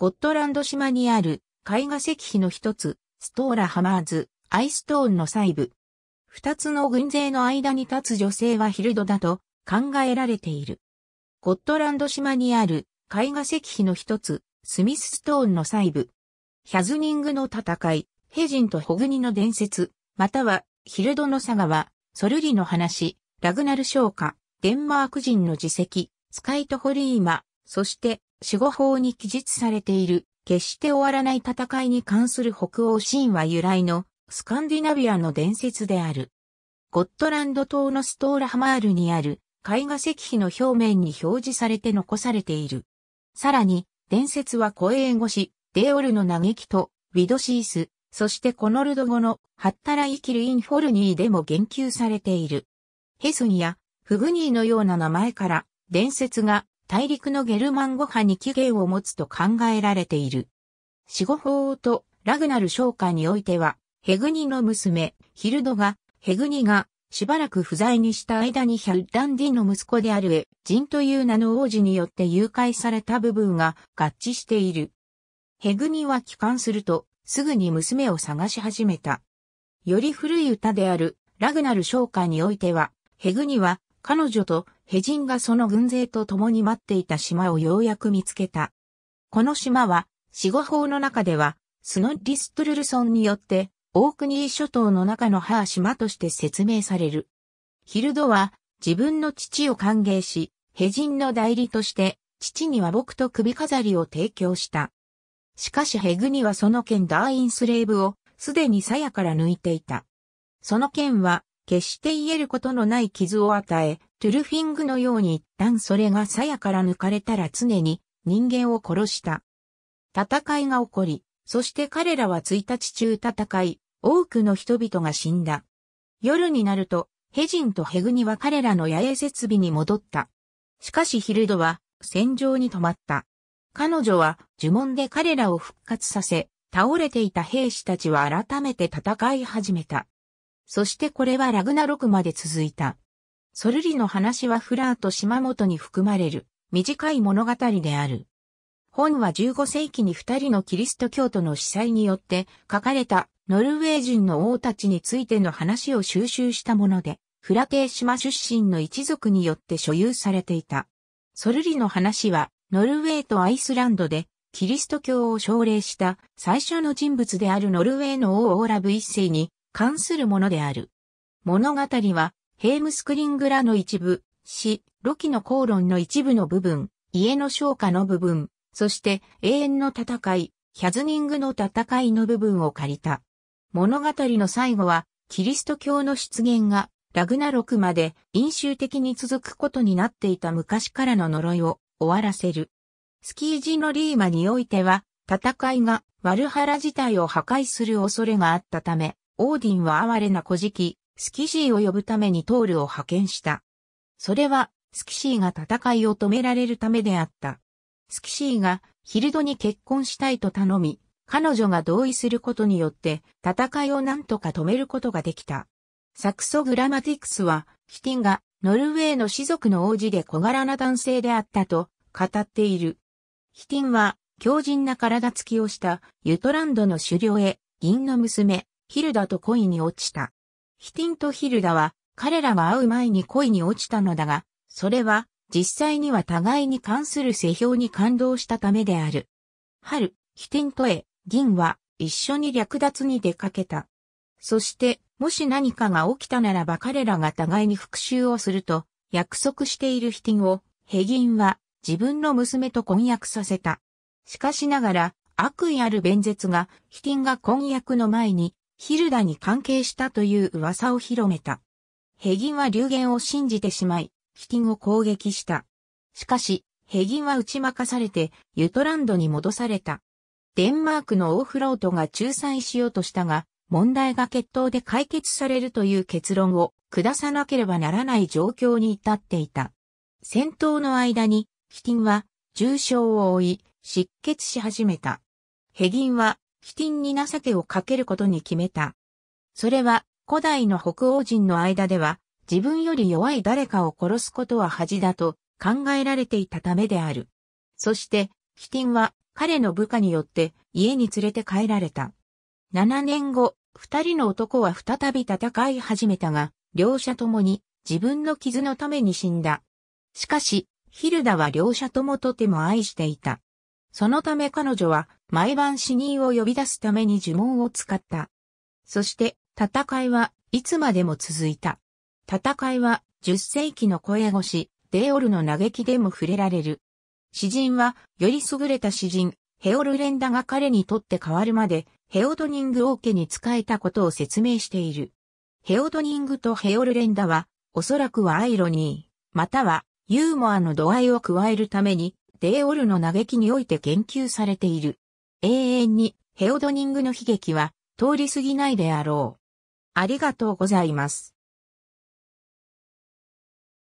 ゴットランド島にある絵画石碑の一つ、ストーラハマーズ、アイストーンの細部。二つの軍勢の間に立つ女性はヒルドだと考えられている。ゴットランド島にある絵画石碑の一つ、スミスストーンの細部。ヒャズニングの戦い、ヘジンとホグニの伝説、またはヒルドの佐賀は、ソルリの話、ラグナル昇華、デンマーク人の自責、スカイトホリーマ、そして守護法に記述されている、決して終わらない戦いに関する北欧神話由来のスカンディナビアの伝説である。ゴットランド島のストーラハマールにある絵画石碑の表面に表示されて残されている。さらに、伝説は声援語詞、デオルの嘆きと、ウィドシース、そしてコノルド語の、ハッタライキルインフォルニーでも言及されている。ヘスンや、フグニーのような名前から、伝説が大陸のゲルマン語派に起源を持つと考えられている。死後法王とラグナル商家においては、ヘグニの娘、ヒルドが、ヘグニがしばらく不在にした間にヒャルダンディの息子であるエジンという名の王子によって誘拐された部分が合致している。ヘグニは帰還すると、すぐに娘を探し始めた。より古い歌であるラグナル商家においては、ヘグニは彼女とヘジンがその軍勢と共に待っていた島をようやく見つけた。この島は、死後法の中では、スノッリストゥルルソンによって、オークニー諸島の中のハー島として説明される。ヒルドは、自分の父を歓迎し、ヘジンの代理として、父には僕と首飾りを提供した。しかしヘグにはその剣ダーインスレーブをすでに鞘から抜いていた。その剣は決して癒えることのない傷を与え、トゥルフィングのように一旦それが鞘から抜かれたら常に人間を殺した。戦いが起こり、そして彼らは1日中戦い、多くの人々が死んだ。夜になると、ヘジンとヘグニは彼らの野営設備に戻った。しかしヒルドは戦場に止まった。彼女は呪文で彼らを復活させ、倒れていた兵士たちは改めて戦い始めた。そしてこれはラグナロクまで続いた。ソルリの話はフラーと島本に含まれる短い物語である。本は15世紀に二人のキリスト教徒の司祭によって書かれたノルウェー人の王たちについての話を収集したもので、フラテー島出身の一族によって所有されていた。ソルリの話はノルウェーとアイスランドでキリスト教を奨励した最初の人物であるノルウェーの王オーラブ一世に関するものである。物語は、ヘームスクリングラの一部、詩、ロキの口論の一部の部分、家の昇華の部分、そして永遠の戦い、ヒャズニングの戦いの部分を借りた。物語の最後は、キリスト教の出現が、ラグナロクまで飲酒的に続くことになっていた昔からの呪いを終わらせる。スキージのリーマにおいては、戦いがワルハラ自体を破壊する恐れがあったため、オーディンは哀れな事記、スキシーを呼ぶためにトールを派遣した。それは、スキシーが戦いを止められるためであった。スキシーがヒルドに結婚したいと頼み、彼女が同意することによって戦いを何とか止めることができた。サクソグラマティクスは、キティンがノルウェーの士族の王子で小柄な男性であったと語っている。キティンは強靭な体つきをしたユトランドの狩猟へ銀の娘、ヒルダと恋に落ちた。ヒティンとヒルダは、彼らが会う前に恋に落ちたのだが、それは、実際には互いに関する世評に感動したためである。春、ヒティンとへ、銀は、一緒に略奪に出かけた。そして、もし何かが起きたならば彼らが互いに復讐をすると、約束しているヒティンを、ヘギンは、自分の娘と婚約させた。しかしながら、悪意ある弁舌が、ヒティンが婚約の前に、ヒルダに関係したという噂を広めた。ヘギンは流言を信じてしまい、ヒティンを攻撃した。しかし、ヘギンは打ち負かされて、ユトランドに戻された。デンマークのオーフロートが仲裁しようとしたが、問題が決闘で解決されるという結論を下さなければならない状況に至っていた。戦闘の間に、ヒティンは重傷を負い、失血し始めた。ヘギンはキティンに情けをかけることに決めた。それは、古代の北欧人の間では、自分より弱い誰かを殺すことは恥だと考えられていたためである。そして、キティンは彼の部下によって家に連れて帰られた。7年後、二人の男は再び戦い始めたが、両者ともに自分の傷のために死んだ。しかし、ヒルダは両者ともとても愛していた。そのため彼女は毎晩死人を呼び出すために呪文を使った。そして、戦いはいつまでも続いた。戦いは10世紀の声越し、デーオルの嘆きでも触れられる。詩人は、より優れた詩人、ヘオルレンダが彼にとって変わるまで、ヘオドニング王家に仕えたことを説明している。ヘオドニングとヘオルレンダは、おそらくはアイロニー、またはユーモアの度合いを加えるために、デーオルの嘆きにおいて言及されている。永遠にヘオドニングの悲劇は通り過ぎないであろう。ありがとうございます。